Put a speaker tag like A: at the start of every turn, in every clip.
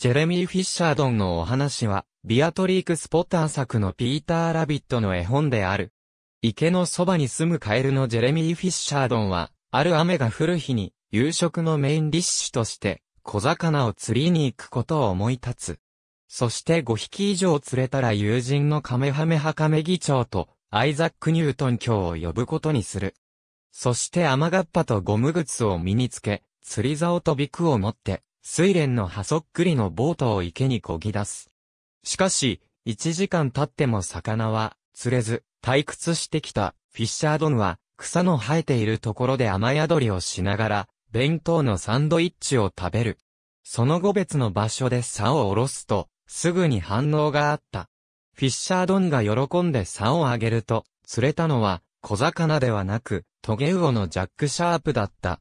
A: ジェレミー・フィッシャードンのお話は、ビアトリーク・スポッター作のピーター・ラビットの絵本である。池のそばに住むカエルのジェレミー・フィッシャードンは、ある雨が降る日に、夕食のメインディッシュとして、小魚を釣りに行くことを思い立つ。そして5匹以上釣れたら友人のカメハメハカメ議長と、アイザック・ニュートン卿を呼ぶことにする。そして雨がっぱとゴム靴を身につけ、釣り竿とビクを持って、睡蓮の葉そっくりのボートを池に漕ぎ出す。しかし、一時間経っても魚は釣れず、退屈してきたフィッシャードンは草の生えているところで雨宿りをしながら、弁当のサンドイッチを食べる。その後別の場所で竿を下ろすと、すぐに反応があった。フィッシャードンが喜んで竿をあげると、釣れたのは小魚ではなく、トゲウオのジャックシャープだった。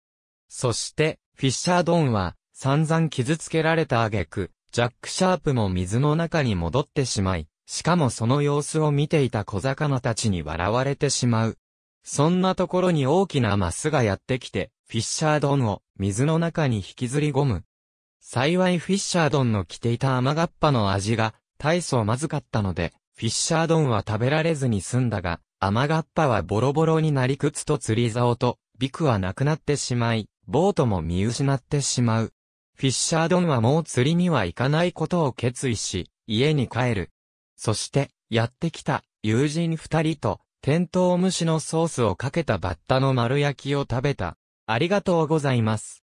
A: そして、フィッシャードンは散々傷つけられた挙句、ジャック・シャープも水の中に戻ってしまい、しかもその様子を見ていた小魚たちに笑われてしまう。そんなところに大きなマスがやってきて、フィッシャードンを水の中に引きずり込む。幸いフィッシャードンの着ていた甘がっぱの味が大層まずかったので、フィッシャードンは食べられずに済んだが、甘がっぱはボロボロになり靴と釣り竿と、ビクはなくなってしまい、ボートも見失ってしまう。フィッシャードンはもう釣りには行かないことを決意し、家に帰る。そして、やってきた友人二人と、テントウムシのソースをかけたバッタの丸焼きを食べた。ありがとうございます。